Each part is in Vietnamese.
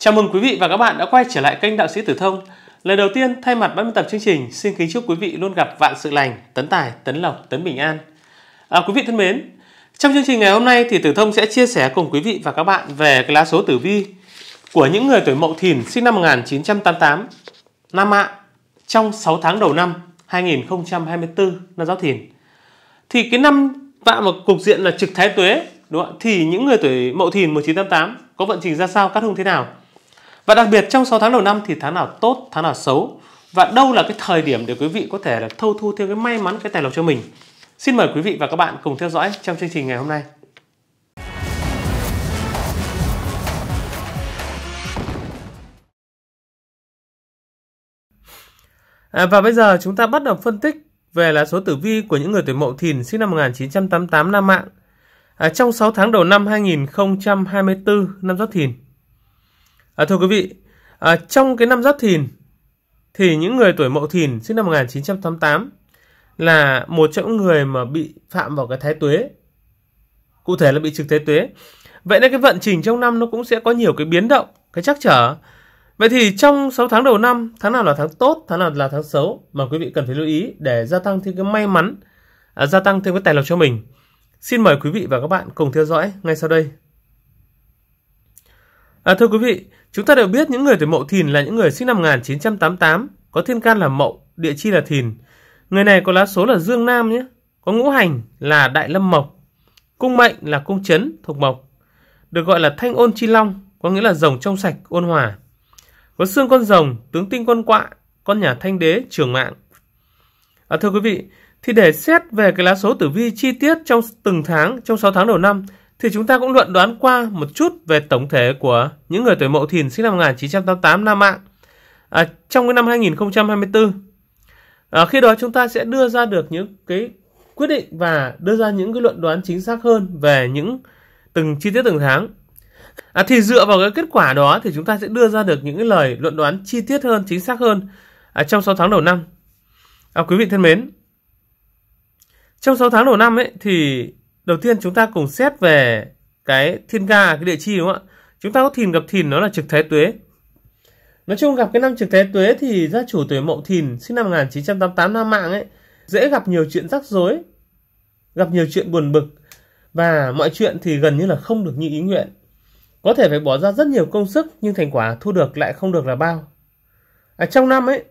Chào mừng quý vị và các bạn đã quay trở lại kênh Đạo sĩ Tử Thông. Lời đầu tiên, thay mặt ban biên tập chương trình, xin kính chúc quý vị luôn gặp vạn sự lành, tấn tài, tấn lộc, tấn bình an. À, quý vị thân mến, trong chương trình ngày hôm nay thì Tử Thông sẽ chia sẻ cùng quý vị và các bạn về cái lá số tử vi của những người tuổi Mậu Thìn sinh năm 1988, Nam Ạ, trong 6 tháng đầu năm 2024 năm giáo Thìn. Thì cái năm vạ mà cục diện là trực thái tuế, đúng không? Thì những người tuổi Mậu Thìn 1988 có vận trình ra sao, cát hung thế nào? Và đặc biệt trong 6 tháng đầu năm thì tháng nào tốt, tháng nào xấu và đâu là cái thời điểm để quý vị có thể là thâu thu thêm cái may mắn cái tài lộc cho mình. Xin mời quý vị và các bạn cùng theo dõi trong chương trình ngày hôm nay. À, và bây giờ chúng ta bắt đầu phân tích về là số tử vi của những người tuổi Mậu Thìn sinh năm 1988 năm Mạng. À, trong 6 tháng đầu năm 2024 năm Giáp Thìn, À, thưa quý vị, à, trong cái năm Giáp Thìn thì những người tuổi Mậu Thìn sinh năm 1988 là một trong những người mà bị phạm vào cái thái tuế. Cụ thể là bị trực thái tuế. Vậy nên cái vận trình trong năm nó cũng sẽ có nhiều cái biến động, cái chắc trở. Vậy thì trong 6 tháng đầu năm, tháng nào là tháng tốt, tháng nào là tháng xấu mà quý vị cần phải lưu ý để gia tăng thêm cái may mắn, à, gia tăng thêm cái tài lộc cho mình. Xin mời quý vị và các bạn cùng theo dõi ngay sau đây. À, thưa quý vị, Chúng ta đều biết những người tuổi mậu thìn là những người sinh năm 1988, có thiên can là mậu, địa chi là thìn. Người này có lá số là dương nam nhé, có ngũ hành là đại lâm mộc, cung mệnh là cung chấn thuộc mộc, được gọi là thanh ôn chi long, có nghĩa là rồng trong sạch, ôn hòa. Có xương con rồng, tướng tinh con quạ, con nhà thanh đế, trường mạng. À, thưa quý vị, thì để xét về cái lá số tử vi chi tiết trong từng tháng, trong 6 tháng đầu năm thì chúng ta cũng luận đoán qua một chút về tổng thể của những người tuổi mậu thìn sinh năm 1988 Nam mạng à, trong cái năm 2024. À, khi đó chúng ta sẽ đưa ra được những cái quyết định và đưa ra những cái luận đoán chính xác hơn về những từng chi tiết từng tháng. À, thì dựa vào cái kết quả đó thì chúng ta sẽ đưa ra được những cái lời luận đoán chi tiết hơn, chính xác hơn à, trong 6 tháng đầu năm. À, quý vị thân mến, trong 6 tháng đầu năm ấy thì đầu tiên chúng ta cùng xét về cái thiên ga cái địa chi đúng không ạ chúng ta có thìn gặp thìn nó là trực thái tuế nói chung gặp cái năm trực thái tuế thì gia chủ tuổi mậu thìn sinh năm 1988 nam mạng ấy dễ gặp nhiều chuyện rắc rối gặp nhiều chuyện buồn bực và mọi chuyện thì gần như là không được như ý nguyện có thể phải bỏ ra rất nhiều công sức nhưng thành quả thu được lại không được là bao à, trong năm ấy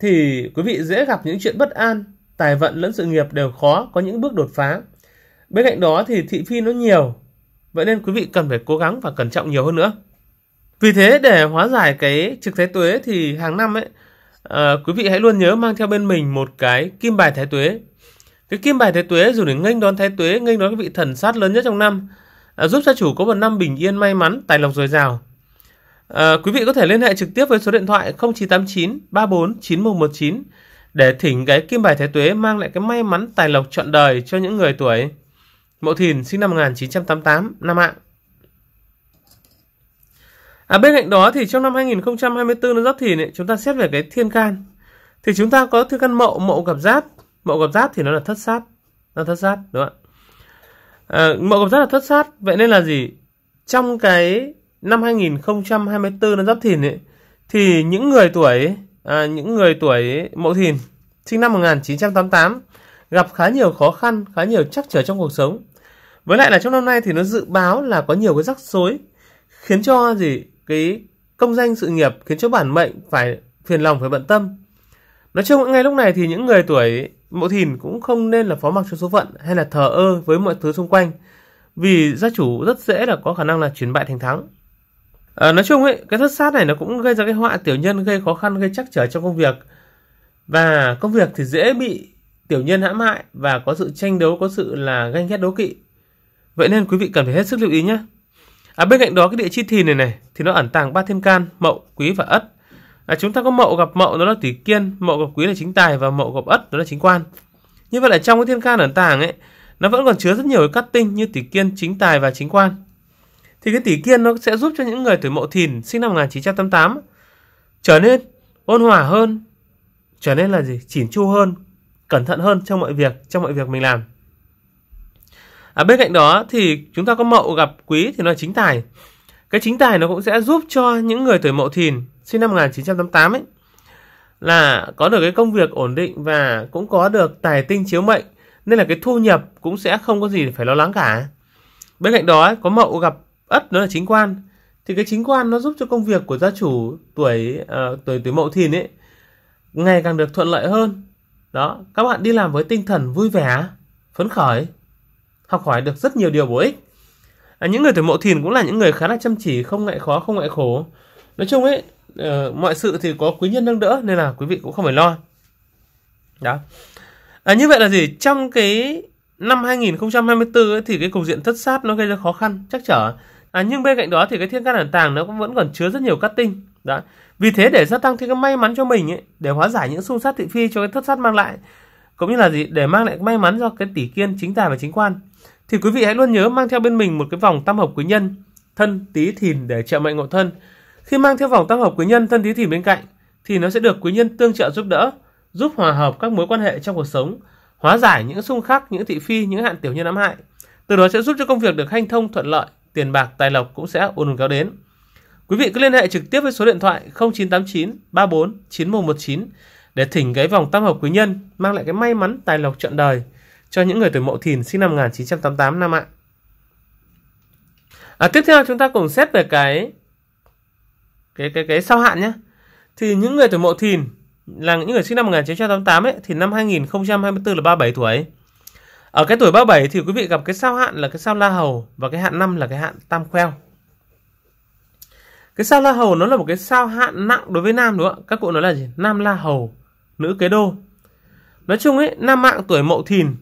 thì quý vị dễ gặp những chuyện bất an tài vận lẫn sự nghiệp đều khó có những bước đột phá Bên cạnh đó thì thị phi nó nhiều, vậy nên quý vị cần phải cố gắng và cẩn trọng nhiều hơn nữa. Vì thế để hóa giải cái trực thái tuế thì hàng năm ấy, à, quý vị hãy luôn nhớ mang theo bên mình một cái kim bài thái tuế. Cái kim bài thái tuế dùng để nghênh đón thái tuế, nghênh đón cái vị thần sát lớn nhất trong năm, à, giúp gia chủ có một năm bình yên may mắn, tài lộc dồi dào. À, quý vị có thể liên hệ trực tiếp với số điện thoại 0989 34 9119 để thỉnh cái kim bài thái tuế mang lại cái may mắn tài lộc trọn đời cho những người tuổi Mậu Thìn sinh năm 1988, Nam Mạng. À, bên cạnh đó thì trong năm 2024 nó Giáp Thìn ấy, chúng ta xét về cái thiên can. Thì chúng ta có thiên can mậu, mậu gặp giáp. Mậu gặp giáp thì nó là thất sát. Nó là thất sát, đúng không ạ? À, mậu gặp giáp là thất sát. Vậy nên là gì? Trong cái năm 2024 nó Giáp Thìn ấy, thì những người tuổi à, những người tuổi Mậu Thìn sinh năm 1988 gặp khá nhiều khó khăn, khá nhiều trắc trở trong cuộc sống với lại là trong năm nay thì nó dự báo là có nhiều cái rắc rối khiến cho gì cái công danh sự nghiệp khiến cho bản mệnh phải phiền lòng phải bận tâm nói chung ngay lúc này thì những người tuổi mậu thìn cũng không nên là phó mặc cho số phận hay là thờ ơ với mọi thứ xung quanh vì gia chủ rất dễ là có khả năng là chuyển bại thành thắng à, nói chung ấy cái thất sát này nó cũng gây ra cái họa tiểu nhân gây khó khăn gây trắc trở trong công việc và công việc thì dễ bị tiểu nhân hãm hại và có sự tranh đấu có sự là ganh ghét đố kỵ Vậy nên quý vị cần phải hết sức lưu ý nhé. À, bên cạnh đó cái địa chi thìn này này thì nó ẩn tàng ba thiên can mậu quý và ất à, chúng ta có mậu gặp mậu đó là tỷ kiên mậu gặp quý là chính tài và mậu gặp ất đó là chính quan như vậy là trong cái thiên can ẩn tàng ấy nó vẫn còn chứa rất nhiều cái cát tinh như tỷ kiên chính tài và chính quan thì cái tỷ kiên nó sẽ giúp cho những người tuổi mậu thìn sinh năm 1988 trở nên ôn hòa hơn trở nên là gì chỉn chu hơn cẩn thận hơn trong mọi việc trong mọi việc mình làm à, bên cạnh đó thì chúng ta có mậu gặp quý thì nó là chính tài cái chính tài nó cũng sẽ giúp cho những người tuổi mậu thìn sinh năm 1988 ấy là có được cái công việc ổn định và cũng có được tài tinh chiếu mệnh nên là cái thu nhập cũng sẽ không có gì phải lo lắng cả bên cạnh đó có mậu gặp ất nó là chính quan thì cái chính quan nó giúp cho công việc của gia chủ tuổi uh, tuổi tuổi mậu thìn ấy ngày càng được thuận lợi hơn đó các bạn đi làm với tinh thần vui vẻ phấn khởi học hỏi được rất nhiều điều bổ ích à, những người tuổi mậu thìn cũng là những người khá là chăm chỉ không ngại khó không ngại khổ nói chung ấy uh, mọi sự thì có quý nhân nâng đỡ nên là quý vị cũng không phải lo đó à, như vậy là gì trong cái năm 2024 ấy, thì cái cục diện thất sát nó gây ra khó khăn chắc trở à, nhưng bên cạnh đó thì cái thiên can ẩn tàng nó cũng vẫn còn chứa rất nhiều cát tinh đó vì thế để gia tăng thêm cái may mắn cho mình ấy, để hóa giải những xung sát thị phi cho cái thất sát mang lại cũng như là gì để mang lại may mắn cho cái tỷ kiên chính tài và chính quan thì quý vị hãy luôn nhớ mang theo bên mình một cái vòng tam hợp quý nhân thân tí thìn để trợ mệnh ngộ thân. Khi mang theo vòng tam hợp quý nhân thân tí thìn bên cạnh thì nó sẽ được quý nhân tương trợ giúp đỡ, giúp hòa hợp các mối quan hệ trong cuộc sống, hóa giải những xung khắc, những thị phi, những hạn tiểu nhân ám hại. Từ đó sẽ giúp cho công việc được hanh thông thuận lợi, tiền bạc tài lộc cũng sẽ ùn ùn kéo đến. Quý vị cứ liên hệ trực tiếp với số điện thoại 0989 34 9119 để thỉnh cái vòng tam hợp quý nhân mang lại cái may mắn tài lộc trọn đời cho những người tuổi mậu thìn sinh năm 1988 năm ạ. À, tiếp theo chúng ta cùng xét về cái cái cái cái sau hạn nhé. Thì những người tuổi mậu thìn là những người sinh năm 1988 ấy thì năm 2024 là 37 tuổi. Ở cái tuổi 37 thì quý vị gặp cái sao hạn là cái sao La Hầu và cái hạn năm là cái hạn Tam Khoeo. Cái sao La Hầu nó là một cái sao hạn nặng đối với nam đúng không ạ? Các cụ nói là gì? Nam La Hầu, nữ Kế Đô. Nói chung ấy, nam mạng tuổi Mậu Thìn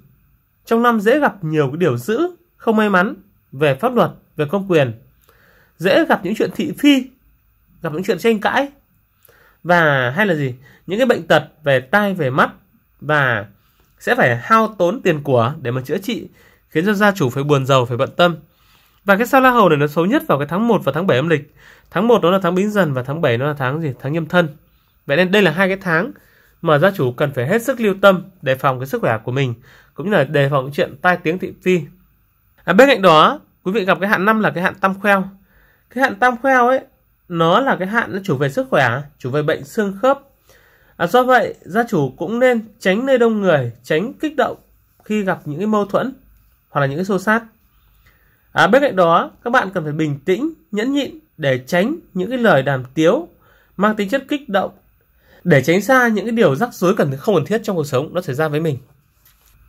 trong năm dễ gặp nhiều cái điều dữ, không may mắn về pháp luật, về công quyền. Dễ gặp những chuyện thị phi, gặp những chuyện tranh cãi. Và hay là gì? Những cái bệnh tật về tai, về mắt và sẽ phải hao tốn tiền của để mà chữa trị khiến cho gia chủ phải buồn giàu phải bận tâm. Và cái sao La Hầu này nó xấu nhất vào cái tháng 1 và tháng 7 âm lịch. Tháng 1 nó là tháng Bính Dần và tháng 7 nó là tháng gì? Tháng Nhâm Thân. Vậy nên đây là hai cái tháng mà gia chủ cần phải hết sức lưu tâm đề phòng cái sức khỏe của mình cũng như là đề phòng chuyện tai tiếng thị phi à, bên cạnh đó quý vị gặp cái hạn năm là cái hạn tam khoeo cái hạn tam khoeo ấy nó là cái hạn nó chủ về sức khỏe chủ về bệnh xương khớp à, do vậy gia chủ cũng nên tránh nơi đông người tránh kích động khi gặp những cái mâu thuẫn hoặc là những cái xô xát à, bên cạnh đó các bạn cần phải bình tĩnh nhẫn nhịn để tránh những cái lời đàm tiếu mang tính chất kích động để tránh xa những cái điều rắc rối cần không cần thiết trong cuộc sống nó xảy ra với mình.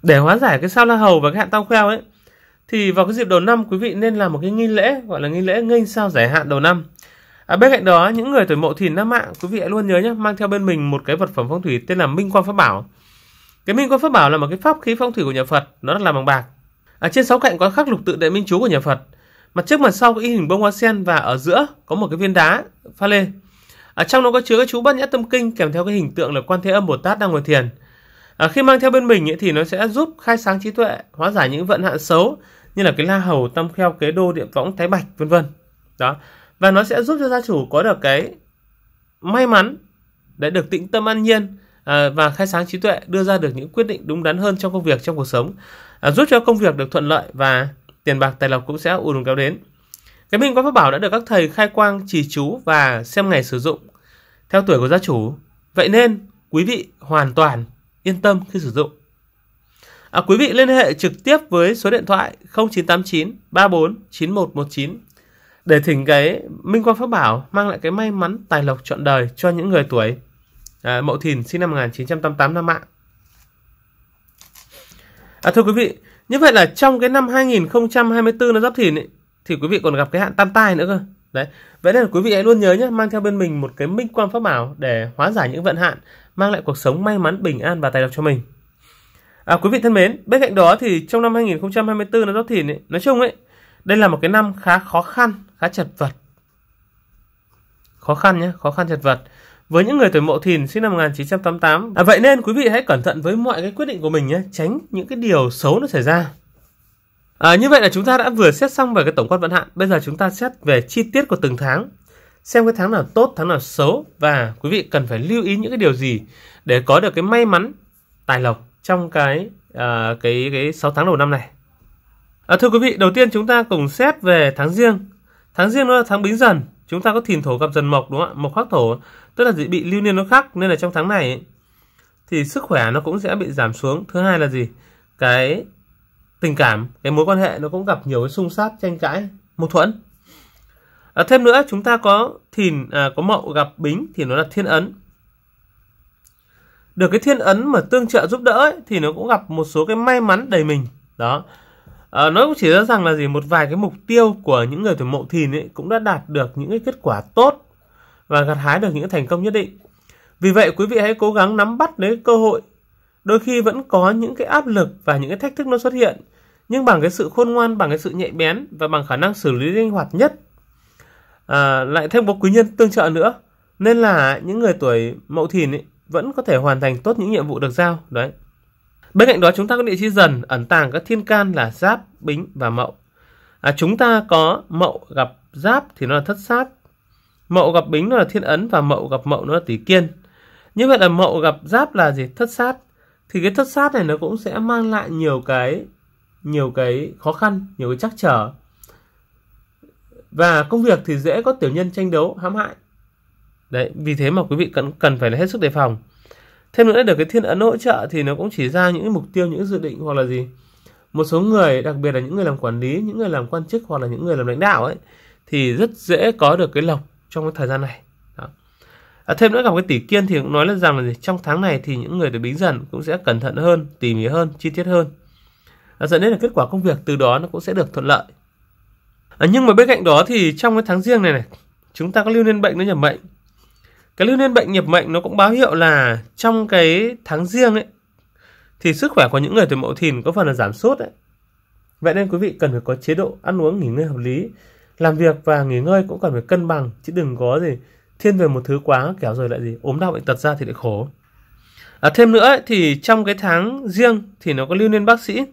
Để hóa giải cái sao la hầu và cái hạn tam kheo ấy thì vào cái dịp đầu năm quý vị nên làm một cái nghi lễ gọi là nghi lễ nghênh sao giải hạn đầu năm. À, bên cạnh đó những người tuổi mậu thìn nam mạng quý vị hãy luôn nhớ nhé mang theo bên mình một cái vật phẩm phong thủy tên là minh quan pháp bảo. Cái minh quan pháp bảo là một cái pháp khí phong thủy của nhà Phật, nó là bằng bạc. À, trên sáu cạnh có khắc lục tự đệ minh chú của nhà Phật. Mặt trước mặt sau có in hình bông hoa sen và ở giữa có một cái viên đá pha lê. À, trong nó có chứa các chú bát nhã tâm kinh kèm theo cái hình tượng là quan thế âm Bồ Tát đang ngồi thiền. À, khi mang theo bên mình ấy, thì nó sẽ giúp khai sáng trí tuệ, hóa giải những vận hạn xấu như là cái la hầu, tam kheo, kế đô, địa võng, thái bạch vân vân. Đó. Và nó sẽ giúp cho gia chủ có được cái may mắn để được tĩnh tâm an nhiên à, và khai sáng trí tuệ, đưa ra được những quyết định đúng đắn hơn trong công việc trong cuộc sống, à, giúp cho công việc được thuận lợi và tiền bạc tài lộc cũng sẽ ùn ùn kéo đến. Cái bình quan pháp bảo đã được các thầy khai quang trì chú và xem ngày sử dụng theo tuổi của gia chủ. Vậy nên quý vị hoàn toàn yên tâm khi sử dụng. À, quý vị liên hệ trực tiếp với số điện thoại 0989 34 9119 để thỉnh cái Minh Quang Pháp Bảo mang lại cái may mắn tài lộc trọn đời cho những người tuổi à, Mậu Thìn sinh năm 1988 năm mạng. À, thưa quý vị, như vậy là trong cái năm 2024 nó giáp thìn ấy, thì quý vị còn gặp cái hạn tam tai nữa cơ đấy vậy nên là quý vị hãy luôn nhớ nhé mang theo bên mình một cái minh quan pháp bảo để hóa giải những vận hạn mang lại cuộc sống may mắn bình an và tài lộc cho mình à, quý vị thân mến bên cạnh đó thì trong năm 2024 nó giáp thìn ấy, nói chung ấy đây là một cái năm khá khó khăn khá chật vật khó khăn nhé khó khăn chật vật với những người tuổi mậu thìn sinh năm 1988 à, vậy nên quý vị hãy cẩn thận với mọi cái quyết định của mình nhé tránh những cái điều xấu nó xảy ra À, như vậy là chúng ta đã vừa xét xong về cái tổng quan vận hạn. Bây giờ chúng ta xét về chi tiết của từng tháng. Xem cái tháng nào tốt, tháng nào xấu và quý vị cần phải lưu ý những cái điều gì để có được cái may mắn, tài lộc trong cái à, cái cái 6 tháng đầu năm này. À, thưa quý vị, đầu tiên chúng ta cùng xét về tháng riêng. Tháng riêng nó là tháng bính dần. Chúng ta có thìn thổ gặp dần mộc đúng không ạ? Mộc khắc thổ, tức là gì bị lưu niên nó khắc nên là trong tháng này ấy, thì sức khỏe nó cũng sẽ bị giảm xuống. Thứ hai là gì? Cái tình cảm cái mối quan hệ nó cũng gặp nhiều cái xung sát tranh cãi mâu thuẫn à, thêm nữa chúng ta có thìn à, có mậu gặp bính thì nó là thiên ấn được cái thiên ấn mà tương trợ giúp đỡ ấy, thì nó cũng gặp một số cái may mắn đầy mình đó à, nó cũng chỉ ra rằng là gì một vài cái mục tiêu của những người tuổi mậu thìn ấy cũng đã đạt được những cái kết quả tốt và gặt hái được những thành công nhất định vì vậy quý vị hãy cố gắng nắm bắt lấy cơ hội đôi khi vẫn có những cái áp lực và những cái thách thức nó xuất hiện nhưng bằng cái sự khôn ngoan bằng cái sự nhạy bén và bằng khả năng xử lý linh hoạt nhất à, lại thêm có quý nhân tương trợ nữa nên là những người tuổi mậu thìn ấy, vẫn có thể hoàn thành tốt những nhiệm vụ được giao đấy bên cạnh đó chúng ta có địa chi dần ẩn tàng các thiên can là giáp bính và mậu à, chúng ta có mậu gặp giáp thì nó là thất sát mậu gặp bính nó là thiên ấn và mậu gặp mậu nó là tỷ kiên như vậy là mậu gặp giáp là gì thất sát thì cái thất sát này nó cũng sẽ mang lại nhiều cái nhiều cái khó khăn nhiều cái trắc trở và công việc thì dễ có tiểu nhân tranh đấu hãm hại đấy vì thế mà quý vị cần cần phải là hết sức đề phòng thêm nữa được cái thiên ấn hỗ trợ thì nó cũng chỉ ra những mục tiêu những dự định hoặc là gì một số người đặc biệt là những người làm quản lý những người làm quan chức hoặc là những người làm lãnh đạo ấy thì rất dễ có được cái lộc trong cái thời gian này À, thêm nữa gặp cái tỷ kiên thì cũng nói là rằng là gì? trong tháng này thì những người được bính dần cũng sẽ cẩn thận hơn, tỉ mỉ hơn, chi tiết hơn. À, dẫn đến là kết quả công việc từ đó nó cũng sẽ được thuận lợi. À, nhưng mà bên cạnh đó thì trong cái tháng riêng này này, chúng ta có lưu niên bệnh nó nhập mệnh. Cái lưu niên bệnh nhập mệnh nó cũng báo hiệu là trong cái tháng riêng ấy thì sức khỏe của những người tuổi mậu thìn có phần là giảm sút đấy. Vậy nên quý vị cần phải có chế độ ăn uống nghỉ ngơi hợp lý, làm việc và nghỉ ngơi cũng cần phải cân bằng chứ đừng có gì thiên về một thứ quá kéo rồi lại gì ốm đau bệnh tật ra thì lại khổ à, thêm nữa ấy, thì trong cái tháng riêng thì nó có lưu niên bác sĩ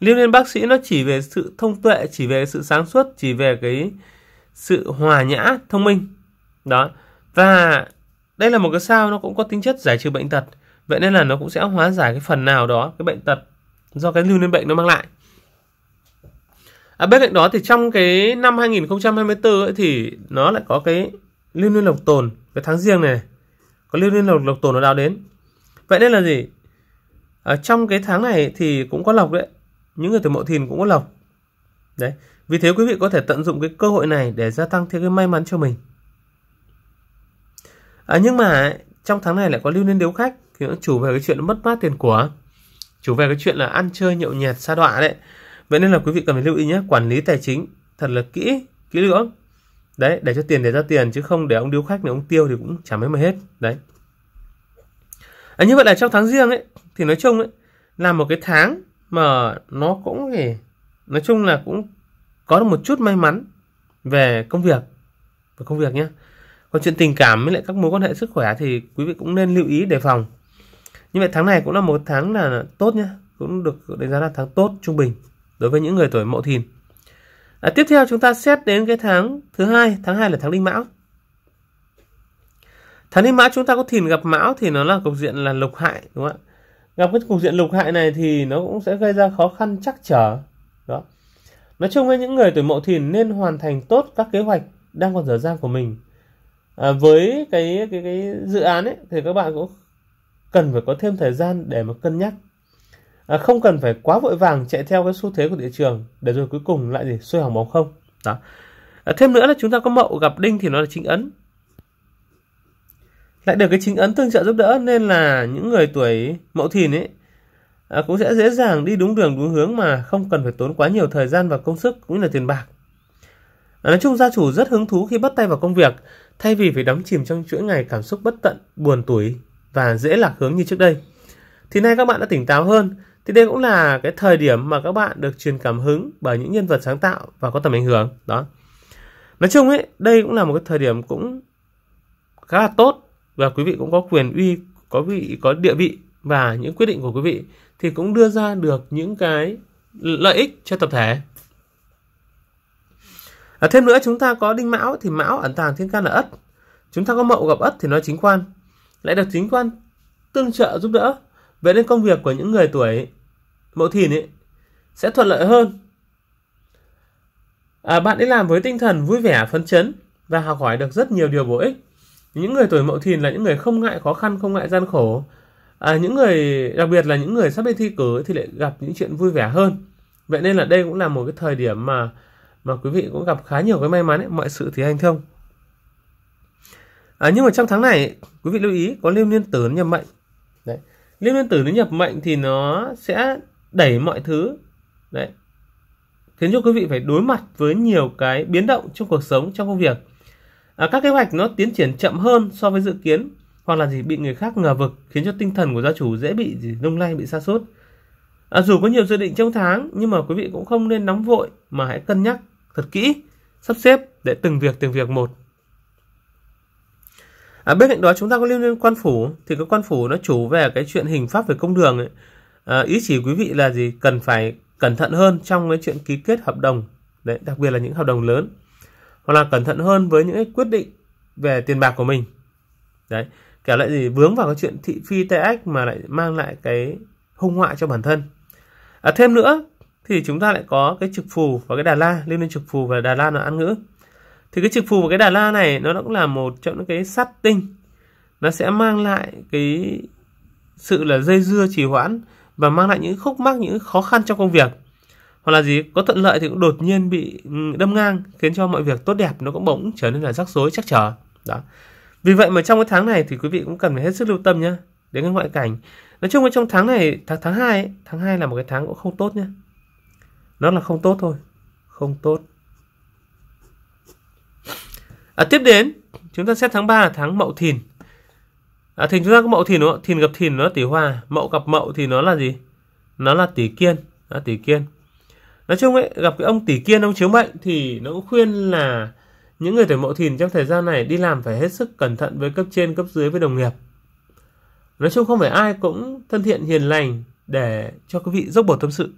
lưu niên bác sĩ nó chỉ về sự thông tuệ chỉ về sự sáng suốt chỉ về cái sự hòa nhã thông minh đó và đây là một cái sao nó cũng có tính chất giải trừ bệnh tật vậy nên là nó cũng sẽ hóa giải cái phần nào đó cái bệnh tật do cái lưu niên bệnh nó mang lại à, bên cạnh đó thì trong cái năm 2024 ấy, thì nó lại có cái lưu niên lộc tồn cái tháng riêng này có lưu niên lộc lộc tồn nó đào đến vậy nên là gì ở à, trong cái tháng này thì cũng có lộc đấy những người tuổi mậu thìn cũng có lộc đấy vì thế quý vị có thể tận dụng cái cơ hội này để gia tăng thêm cái may mắn cho mình à, nhưng mà trong tháng này lại có lưu niên điếu khách thì nó chủ về cái chuyện mất mát tiền của chủ về cái chuyện là ăn chơi nhậu nhẹt xa đọa đấy vậy nên là quý vị cần phải lưu ý nhé quản lý tài chính thật là kỹ kỹ lưỡng đấy để cho tiền để ra tiền chứ không để ông điếu khách này ông tiêu thì cũng chẳng mấy mà hết đấy à, như vậy là trong tháng riêng ấy thì nói chung ấy là một cái tháng mà nó cũng thì nói chung là cũng có được một chút may mắn về công việc về công việc nhé còn chuyện tình cảm với lại các mối quan hệ sức khỏe thì quý vị cũng nên lưu ý đề phòng như vậy tháng này cũng là một tháng là tốt nhé cũng được đánh giá là tháng tốt trung bình đối với những người tuổi mậu thìn À, tiếp theo chúng ta xét đến cái tháng thứ hai, tháng 2 là tháng Đinh Mão. Tháng Đinh Mão chúng ta có thìn gặp Mão thì nó là cục diện là lục hại đúng không ạ? Gặp cái cục diện lục hại này thì nó cũng sẽ gây ra khó khăn chắc trở. Đó. Nói chung với những người tuổi Mậu Thìn nên hoàn thành tốt các kế hoạch đang còn dở dang của mình. À, với cái cái cái dự án ấy thì các bạn cũng cần phải có thêm thời gian để mà cân nhắc à, không cần phải quá vội vàng chạy theo cái xu thế của thị trường để rồi cuối cùng lại gì xuôi hỏng bóng không đó à, thêm nữa là chúng ta có mậu gặp đinh thì nó là chính ấn lại được cái chính ấn tương trợ giúp đỡ nên là những người tuổi mậu thìn ấy à, cũng sẽ dễ dàng đi đúng đường đúng hướng mà không cần phải tốn quá nhiều thời gian và công sức cũng như là tiền bạc à, nói chung gia chủ rất hứng thú khi bắt tay vào công việc thay vì phải đắm chìm trong chuỗi ngày cảm xúc bất tận buồn tuổi và dễ lạc hướng như trước đây thì nay các bạn đã tỉnh táo hơn thì đây cũng là cái thời điểm mà các bạn được truyền cảm hứng bởi những nhân vật sáng tạo và có tầm ảnh hưởng. Đó. Nói chung ấy, đây cũng là một cái thời điểm cũng khá là tốt và quý vị cũng có quyền uy, có vị có địa vị và những quyết định của quý vị thì cũng đưa ra được những cái lợi ích cho tập thể. À, thêm nữa chúng ta có đinh mão thì mão ẩn tàng thiên can là ất. Chúng ta có mậu gặp ất thì nó chính quan. Lại được chính quan tương trợ giúp đỡ. Vậy nên công việc của những người tuổi mậu thìn ấy sẽ thuận lợi hơn à, bạn ấy làm với tinh thần vui vẻ phấn chấn và học hỏi được rất nhiều điều bổ ích những người tuổi mậu thìn là những người không ngại khó khăn không ngại gian khổ à, những người đặc biệt là những người sắp đi thi cử thì lại gặp những chuyện vui vẻ hơn vậy nên là đây cũng là một cái thời điểm mà mà quý vị cũng gặp khá nhiều cái may mắn ấy, mọi sự thì hành thông à, nhưng mà trong tháng này quý vị lưu ý có liêm liên tử nhập mệnh Đấy. liêm liên tử nhập mệnh thì nó sẽ đẩy mọi thứ đấy khiến cho quý vị phải đối mặt với nhiều cái biến động trong cuộc sống trong công việc à, các kế hoạch nó tiến triển chậm hơn so với dự kiến hoặc là gì bị người khác ngờ vực khiến cho tinh thần của gia chủ dễ bị gì lung lay bị sa sút à, dù có nhiều dự định trong tháng nhưng mà quý vị cũng không nên nóng vội mà hãy cân nhắc thật kỹ sắp xếp để từng việc từng việc một À, bên cạnh đó chúng ta có liên quan phủ thì cái quan phủ nó chủ về cái chuyện hình pháp về công đường ấy, à, ý chỉ quý vị là gì cần phải cẩn thận hơn trong cái chuyện ký kết hợp đồng đấy đặc biệt là những hợp đồng lớn hoặc là cẩn thận hơn với những cái quyết định về tiền bạc của mình đấy kẻ lại gì vướng vào cái chuyện thị phi tê ách mà lại mang lại cái hung họa cho bản thân à, thêm nữa thì chúng ta lại có cái trực phù và cái đà la liên liên trực phù và đà la là ăn ngữ thì cái trực phù và cái đà la này nó cũng là một trong những cái sát tinh nó sẽ mang lại cái sự là dây dưa trì hoãn và mang lại những khúc mắc những khó khăn trong công việc hoặc là gì có thuận lợi thì cũng đột nhiên bị ừ, đâm ngang khiến cho mọi việc tốt đẹp nó cũng bỗng trở nên là rắc rối chắc trở đó vì vậy mà trong cái tháng này thì quý vị cũng cần phải hết sức lưu tâm nhé đến cái ngoại cảnh nói chung là trong tháng này tháng tháng hai tháng 2 là một cái tháng cũng không tốt nhé nó là không tốt thôi không tốt à, tiếp đến chúng ta xét tháng 3 là tháng mậu thìn à, thì chúng ta có mẫu thìn đúng không? thìn gặp thìn nó là tỷ hòa mẫu gặp mẫu thì nó là gì nó là tỷ kiên nó tỷ kiên nói chung ấy gặp cái ông tỷ kiên ông chiếu mệnh thì nó cũng khuyên là những người tuổi mẫu thìn trong thời gian này đi làm phải hết sức cẩn thận với cấp trên cấp dưới với đồng nghiệp nói chung không phải ai cũng thân thiện hiền lành để cho quý vị dốc bột tâm sự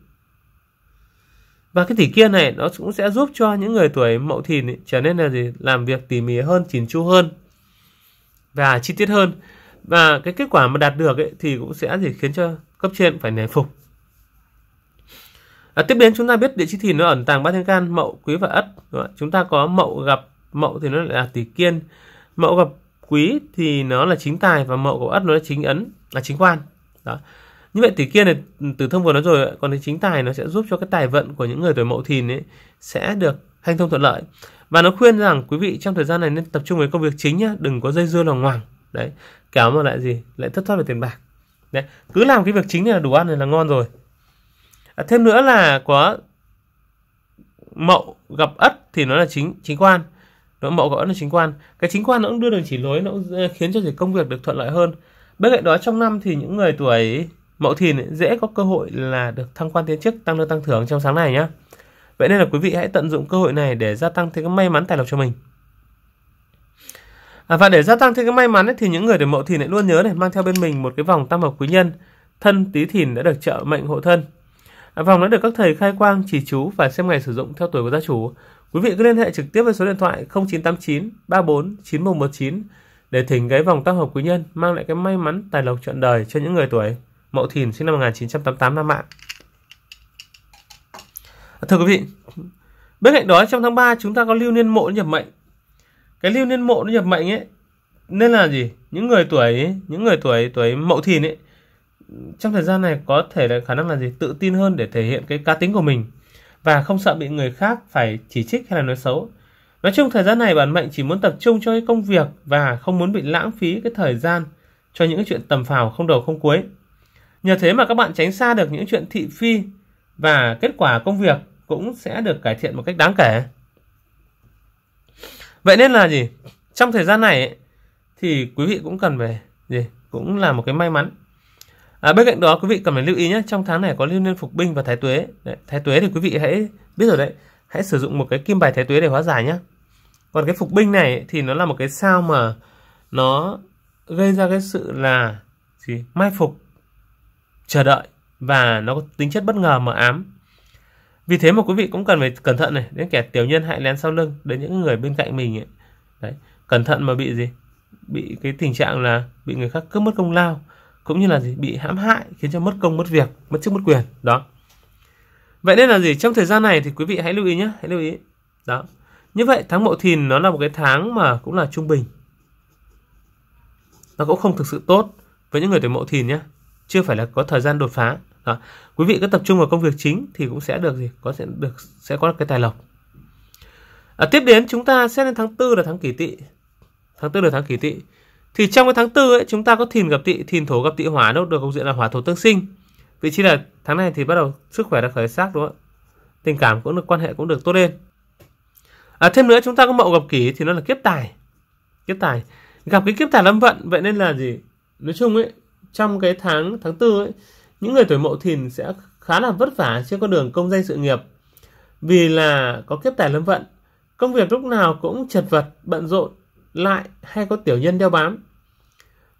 và cái tỷ kiên này nó cũng sẽ giúp cho những người tuổi mậu thìn ấy, trở nên là gì làm việc tỉ mỉ hơn chỉn chu hơn và chi tiết hơn và cái kết quả mà đạt được ấy, thì cũng sẽ gì khiến cho cấp trên phải nể phục à, tiếp đến chúng ta biết địa chi thìn nó ẩn tàng ba thiên can mậu quý và ất chúng ta có mậu gặp mậu thì nó là tỷ kiên mậu gặp quý thì nó là chính tài và mậu gặp ất nó là chính ấn là chính quan đó như vậy tỷ kiên này từ thông vừa nói rồi còn cái chính tài nó sẽ giúp cho cái tài vận của những người tuổi mậu thìn ấy sẽ được hanh thông thuận lợi và nó khuyên rằng quý vị trong thời gian này nên tập trung với công việc chính nhé đừng có dây dưa lòng ngoằng đấy kéo mà lại gì lại thất thoát được tiền bạc đấy cứ làm cái việc chính này là đủ ăn này là ngon rồi à, thêm nữa là có mậu gặp ất thì nó là chính chính quan nó mậu gặp ất là chính quan cái chính quan nó cũng đưa đường chỉ lối nó cũng khiến cho công việc được thuận lợi hơn bên cạnh đó trong năm thì những người tuổi mậu thìn dễ có cơ hội là được thăng quan tiến chức tăng lương tăng thưởng trong sáng này nhé vậy nên là quý vị hãy tận dụng cơ hội này để gia tăng thêm cái may mắn tài lộc cho mình à, và để gia tăng thêm cái may mắn ấy, thì những người tuổi mậu thìn lại luôn nhớ này mang theo bên mình một cái vòng tam hợp quý nhân thân tý thìn đã được trợ mệnh hộ thân à, vòng đã được các thầy khai quang chỉ chú và xem ngày sử dụng theo tuổi của gia chủ quý vị cứ liên hệ trực tiếp với số điện thoại 0989 34 9119 để thỉnh cái vòng tam hợp quý nhân mang lại cái may mắn tài lộc trọn đời cho những người tuổi mậu thìn sinh năm 1988 năm mạng à, thưa quý vị bên cạnh đó trong tháng 3 chúng ta có lưu niên mộ nhập mệnh cái lưu niên mộ nó nhập mệnh ấy nên là gì những người tuổi những người tuổi tuổi mậu thìn ấy trong thời gian này có thể là khả năng là gì tự tin hơn để thể hiện cái cá tính của mình và không sợ bị người khác phải chỉ trích hay là nói xấu nói chung thời gian này bản mệnh chỉ muốn tập trung cho cái công việc và không muốn bị lãng phí cái thời gian cho những chuyện tầm phào không đầu không cuối nhờ thế mà các bạn tránh xa được những chuyện thị phi và kết quả công việc cũng sẽ được cải thiện một cách đáng kể vậy nên là gì trong thời gian này ấy, thì quý vị cũng cần về gì cũng là một cái may mắn à, bên cạnh đó quý vị cần phải lưu ý nhé trong tháng này có liên liên phục binh và thái tuế đấy, thái tuế thì quý vị hãy biết rồi đấy hãy sử dụng một cái kim bài thái tuế để hóa giải nhé còn cái phục binh này ấy, thì nó là một cái sao mà nó gây ra cái sự là gì mai phục chờ đợi và nó có tính chất bất ngờ mà ám vì thế mà quý vị cũng cần phải cẩn thận này đến kẻ tiểu nhân hại lén sau lưng đến những người bên cạnh mình ấy. đấy cẩn thận mà bị gì bị cái tình trạng là bị người khác cướp mất công lao cũng như là gì bị hãm hại khiến cho mất công mất việc mất chức mất quyền đó vậy nên là gì trong thời gian này thì quý vị hãy lưu ý nhé hãy lưu ý đó như vậy tháng mậu thìn nó là một cái tháng mà cũng là trung bình nó cũng không thực sự tốt với những người tuổi mậu thìn nhé chưa phải là có thời gian đột phá đó quý vị cứ tập trung vào công việc chính thì cũng sẽ được gì có sẽ được sẽ có cái tài lộc à, tiếp đến chúng ta sẽ đến tháng tư là tháng kỷ tỵ tháng tư là tháng kỷ tỵ thì trong cái tháng tư ấy chúng ta có thìn gặp tỵ thìn thổ gặp tỵ hỏa đâu được cục diện là hỏa thổ tương sinh vị trí là tháng này thì bắt đầu sức khỏe đã khởi sắc đúng không tình cảm cũng được quan hệ cũng được tốt lên à, thêm nữa chúng ta có mậu gặp kỷ thì nó là kiếp tài kiếp tài gặp cái kiếp tài lâm vận vậy nên là gì nói chung ấy trong cái tháng tháng tư ấy những người tuổi mậu thìn sẽ khá là vất vả trên con đường công danh sự nghiệp. Vì là có kiếp tài lâm vận, công việc lúc nào cũng chật vật, bận rộn, lại hay có tiểu nhân đeo bám.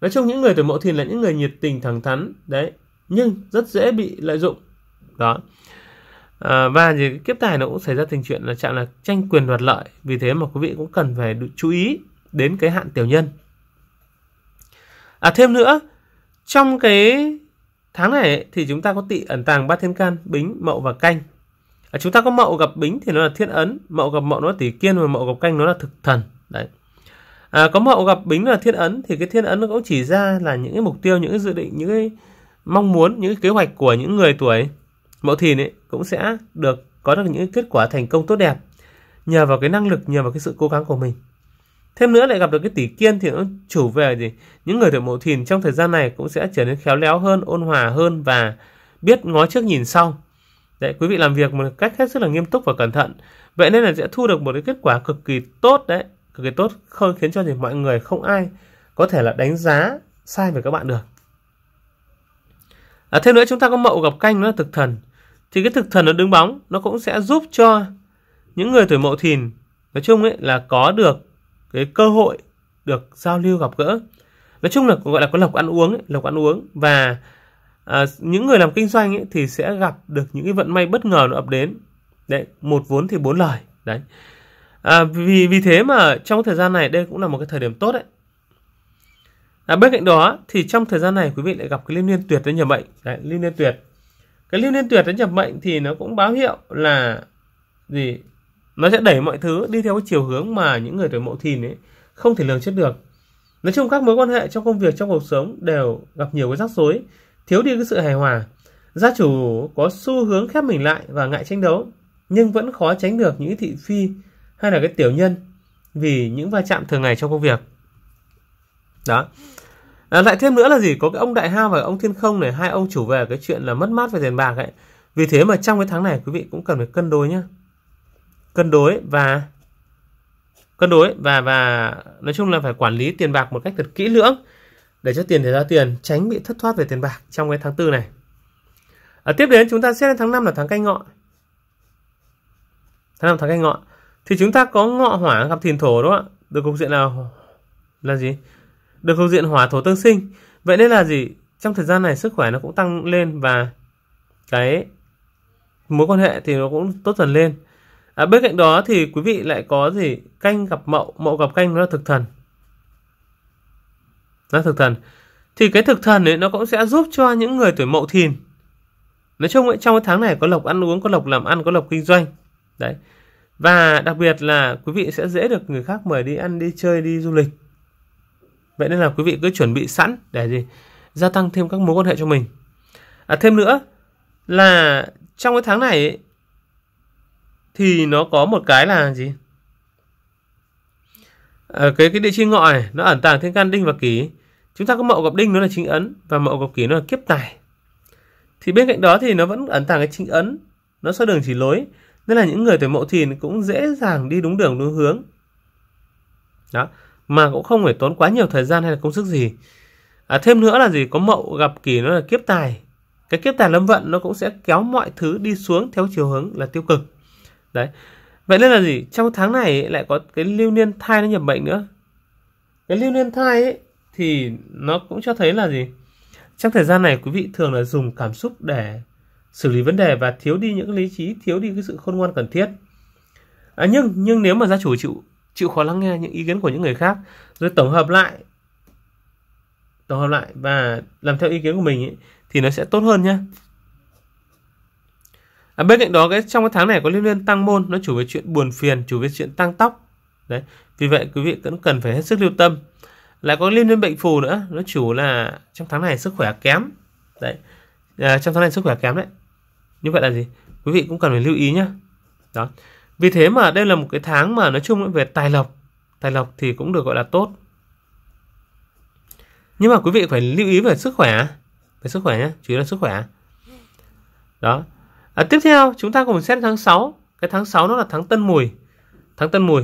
Nói chung những người tuổi mậu thìn là những người nhiệt tình thẳng thắn, đấy, nhưng rất dễ bị lợi dụng. Đó. À, và thì kiếp tài nó cũng xảy ra tình chuyện là trạng là tranh quyền đoạt lợi, vì thế mà quý vị cũng cần phải chú ý đến cái hạn tiểu nhân. À thêm nữa, trong cái Tháng này thì chúng ta có tị ẩn tàng ba thiên can, bính, mậu và canh. À, chúng ta có mậu gặp bính thì nó là thiên ấn, mậu gặp mậu nó là tỷ kiên và mậu gặp canh nó là thực thần. Đấy. À, có mậu gặp bính là thiên ấn thì cái thiên ấn nó cũng chỉ ra là những cái mục tiêu, những cái dự định, những cái mong muốn, những cái kế hoạch của những người tuổi mậu thìn ấy cũng sẽ được có được những kết quả thành công tốt đẹp nhờ vào cái năng lực, nhờ vào cái sự cố gắng của mình. Thêm nữa lại gặp được cái tỷ kiên thì nó chủ về gì? Những người đội mộ thìn trong thời gian này cũng sẽ trở nên khéo léo hơn, ôn hòa hơn và biết ngó trước nhìn sau. Đấy, quý vị làm việc một cách hết sức là nghiêm túc và cẩn thận. Vậy nên là sẽ thu được một cái kết quả cực kỳ tốt đấy, cực kỳ tốt không khiến cho thì mọi người không ai có thể là đánh giá sai về các bạn được. À, thêm nữa chúng ta có mậu gặp canh nó là thực thần. Thì cái thực thần nó đứng bóng nó cũng sẽ giúp cho những người tuổi mậu thìn nói chung ấy là có được cái cơ hội được giao lưu gặp gỡ nói chung là gọi là có lộc ăn uống ấy, lộc ăn uống và à, những người làm kinh doanh ấy, thì sẽ gặp được những cái vận may bất ngờ nó ập đến đấy một vốn thì bốn lời đấy à, vì vì thế mà trong thời gian này đây cũng là một cái thời điểm tốt đấy à, bên cạnh đó thì trong thời gian này quý vị lại gặp cái liên liên tuyệt đến nhập mệnh đấy, liên liên tuyệt cái liên liên tuyệt đến nhập mệnh thì nó cũng báo hiệu là gì nó sẽ đẩy mọi thứ đi theo cái chiều hướng mà những người tuổi mậu thìn ấy không thể lường trước được nói chung các mối quan hệ trong công việc trong cuộc sống đều gặp nhiều cái rắc rối thiếu đi cái sự hài hòa gia chủ có xu hướng khép mình lại và ngại tranh đấu nhưng vẫn khó tránh được những thị phi hay là cái tiểu nhân vì những va chạm thường ngày trong công việc đó à, lại thêm nữa là gì có cái ông đại hao và ông thiên không này hai ông chủ về cái chuyện là mất mát về tiền bạc ấy vì thế mà trong cái tháng này quý vị cũng cần phải cân đối nhé cân đối và cân đối và và nói chung là phải quản lý tiền bạc một cách thật kỹ lưỡng để cho tiền để ra tiền tránh bị thất thoát về tiền bạc trong cái tháng tư này. À, tiếp đến chúng ta xét đến tháng 5 là tháng canh ngọ. Tháng 5 tháng canh ngọ thì chúng ta có ngọ hỏa gặp thìn thổ đúng không ạ? Được cục diện là là gì? Được cục diện hỏa thổ tương sinh. Vậy nên là gì? Trong thời gian này sức khỏe nó cũng tăng lên và cái mối quan hệ thì nó cũng tốt dần lên à, bên cạnh đó thì quý vị lại có gì canh gặp mậu mậu gặp canh nó là thực thần nó thực thần thì cái thực thần ấy nó cũng sẽ giúp cho những người tuổi mậu thìn nói chung ấy, trong cái tháng này có lộc ăn uống có lộc làm ăn có lộc kinh doanh đấy và đặc biệt là quý vị sẽ dễ được người khác mời đi ăn đi chơi đi du lịch vậy nên là quý vị cứ chuẩn bị sẵn để gì gia tăng thêm các mối quan hệ cho mình à, thêm nữa là trong cái tháng này ấy, thì nó có một cái là gì à, cái cái địa chi ngọ này nó ẩn tàng thiên can đinh và kỷ chúng ta có mậu gặp đinh nó là chính ấn và mậu gặp kỷ nó là kiếp tài thì bên cạnh đó thì nó vẫn ẩn tàng cái chính ấn nó soi đường chỉ lối nên là những người tuổi mậu thìn cũng dễ dàng đi đúng đường đúng hướng đó mà cũng không phải tốn quá nhiều thời gian hay là công sức gì à, thêm nữa là gì có mậu gặp kỷ nó là kiếp tài cái kiếp tài lâm vận nó cũng sẽ kéo mọi thứ đi xuống theo chiều hướng là tiêu cực đấy vậy nên là gì trong tháng này ấy, lại có cái lưu niên thai nó nhập bệnh nữa cái lưu niên thai ấy, thì nó cũng cho thấy là gì trong thời gian này quý vị thường là dùng cảm xúc để xử lý vấn đề và thiếu đi những lý trí thiếu đi cái sự khôn ngoan cần thiết à, nhưng nhưng nếu mà gia chủ chịu chịu khó lắng nghe những ý kiến của những người khác rồi tổng hợp lại tổng hợp lại và làm theo ý kiến của mình ấy, thì nó sẽ tốt hơn nhé à, bên cạnh đó cái trong cái tháng này có liên liên tăng môn nó chủ về chuyện buồn phiền chủ về chuyện tăng tóc đấy vì vậy quý vị cũng cần phải hết sức lưu tâm lại có liên liên bệnh phù nữa nó chủ là trong tháng này sức khỏe kém đấy à, trong tháng này sức khỏe kém đấy như vậy là gì quý vị cũng cần phải lưu ý nhá đó vì thế mà đây là một cái tháng mà nói chung về tài lộc tài lộc thì cũng được gọi là tốt nhưng mà quý vị phải lưu ý về sức khỏe về sức khỏe nhé chủ yếu là sức khỏe đó À, tiếp theo chúng ta cùng xét tháng 6. Cái tháng 6 nó là tháng Tân Mùi. Tháng Tân Mùi.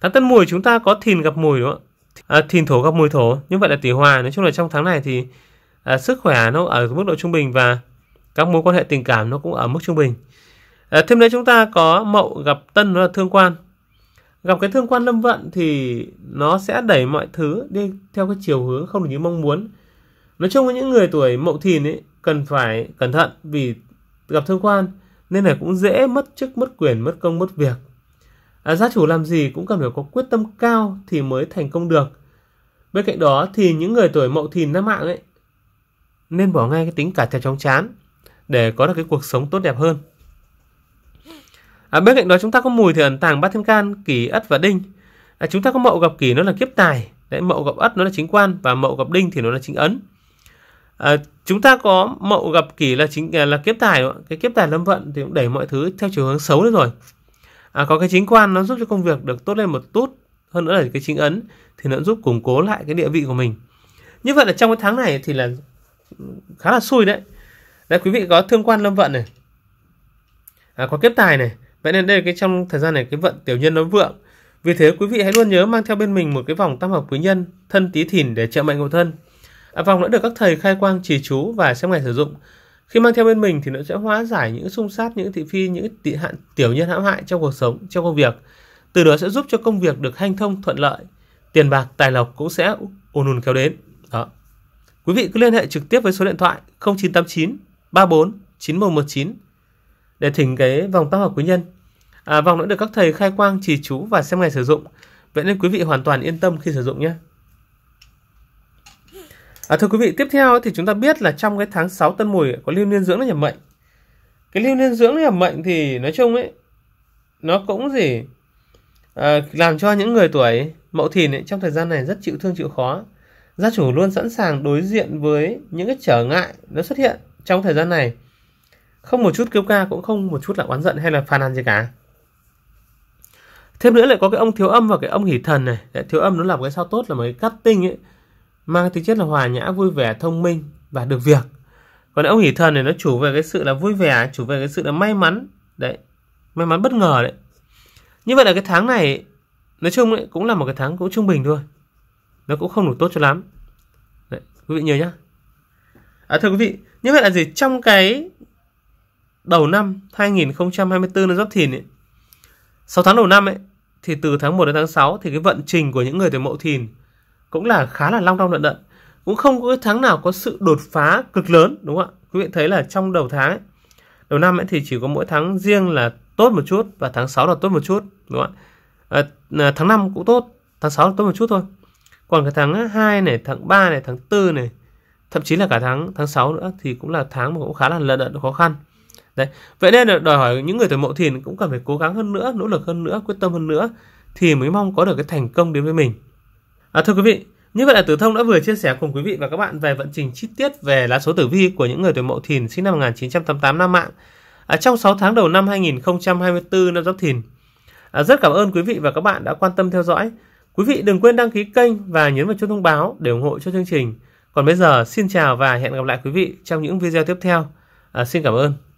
Tháng Tân Mùi chúng ta có thìn gặp mùi đúng không ạ? À, thìn thổ gặp mùi thổ. Như vậy là tỷ hòa. Nói chung là trong tháng này thì à, sức khỏe nó ở mức độ trung bình và các mối quan hệ tình cảm nó cũng ở mức trung bình. À, thêm nữa chúng ta có mậu gặp tân nó là thương quan. Gặp cái thương quan lâm vận thì nó sẽ đẩy mọi thứ đi theo cái chiều hướng không được như mong muốn. Nói chung với những người tuổi mậu thìn ấy cần phải cẩn thận vì gặp thương quan nên là cũng dễ mất chức mất quyền mất công mất việc à, gia chủ làm gì cũng cần phải có quyết tâm cao thì mới thành công được bên cạnh đó thì những người tuổi mậu thìn năm mạng ấy nên bỏ ngay cái tính cả theo chóng chán để có được cái cuộc sống tốt đẹp hơn à, bên cạnh đó chúng ta có mùi thì ẩn tàng bát thiên can kỷ ất và đinh à, chúng ta có mậu gặp kỷ nó là kiếp tài đấy mậu gặp ất nó là chính quan và mậu gặp đinh thì nó là chính ấn à, chúng ta có mậu gặp kỷ là chính à, là kiếp tài cái kiếp tài lâm vận thì cũng đẩy mọi thứ theo chiều hướng xấu rồi à, có cái chính quan nó giúp cho công việc được tốt lên một chút hơn nữa là cái chính ấn thì nó giúp củng cố lại cái địa vị của mình như vậy là trong cái tháng này thì là khá là xui đấy đấy quý vị có thương quan lâm vận này à, có kiếp tài này vậy nên đây là cái trong thời gian này cái vận tiểu nhân nó vượng vì thế quý vị hãy luôn nhớ mang theo bên mình một cái vòng tam hợp quý nhân thân tí thìn để trợ mệnh hộ thân À, dạ vòng đã được các thầy khai quang trì chú và xem ngày sử dụng. Khi mang theo bên mình thì nó sẽ hóa giải những xung sát, những thị phi, những tị hạn tiểu nhân hãm hại trong cuộc sống, trong công việc. Từ đó sẽ giúp cho công việc được hanh thông thuận lợi, tiền bạc, tài lộc cũng sẽ ùn ùn kéo đến. Đó. Quý vị cứ liên hệ trực tiếp với số điện thoại 0989 34 9119 để thỉnh cái vòng tam hợp quý nhân. À, vòng đã được các thầy khai quang, trì chú và xem ngày sử dụng. Vậy nên quý vị hoàn toàn yên tâm khi sử dụng nhé. À, thưa quý vị, tiếp theo thì chúng ta biết là trong cái tháng 6 tân mùi có lưu niên dưỡng nó nhập mệnh. Cái lưu niên dưỡng nó nhập mệnh thì nói chung ấy, nó cũng gì à, làm cho những người tuổi mậu thìn ấy, trong thời gian này rất chịu thương chịu khó. Gia chủ luôn sẵn sàng đối diện với những cái trở ngại nó xuất hiện trong thời gian này. Không một chút kêu ca cũng không một chút là oán giận hay là phàn nàn gì cả. Thêm nữa lại có cái ông thiếu âm và cái ông hỷ thần này. Thiếu âm nó làm cái sao tốt là mấy cắt tinh ấy mang tính chất là hòa nhã vui vẻ thông minh và được việc còn ông hỷ thần này nó chủ về cái sự là vui vẻ chủ về cái sự là may mắn đấy may mắn bất ngờ đấy như vậy là cái tháng này nói chung ấy, cũng là một cái tháng cũng trung bình thôi nó cũng không đủ tốt cho lắm đấy, quý vị nhớ nhá à, thưa quý vị như vậy là gì trong cái đầu năm 2024 năm giáp thìn ấy, 6 tháng đầu năm ấy thì từ tháng 1 đến tháng 6 thì cái vận trình của những người tuổi mậu thìn cũng là khá là long đong lợn đận cũng không có tháng nào có sự đột phá cực lớn đúng không ạ quý vị thấy là trong đầu tháng ấy, đầu năm ấy thì chỉ có mỗi tháng riêng là tốt một chút và tháng 6 là tốt một chút đúng không ạ ờ, à, tháng 5 cũng tốt tháng 6 là tốt một chút thôi còn cái tháng 2 này tháng 3 này tháng 4 này thậm chí là cả tháng tháng 6 nữa thì cũng là tháng mà cũng khá là lợn đận khó khăn đấy vậy nên là đòi hỏi những người tuổi mậu thìn cũng cần phải cố gắng hơn nữa nỗ lực hơn nữa quyết tâm hơn nữa thì mới mong có được cái thành công đến với mình À, thưa quý vị, như vậy là Tử Thông đã vừa chia sẻ cùng quý vị và các bạn về vận trình chi tiết về lá số tử vi của những người tuổi Mậu Thìn sinh năm 1988 năm Mạng à, trong 6 tháng đầu năm 2024 năm Giáp Thìn. À, rất cảm ơn quý vị và các bạn đã quan tâm theo dõi. Quý vị đừng quên đăng ký kênh và nhấn vào chuông thông báo để ủng hộ cho chương trình. Còn bây giờ, xin chào và hẹn gặp lại quý vị trong những video tiếp theo. À, xin cảm ơn.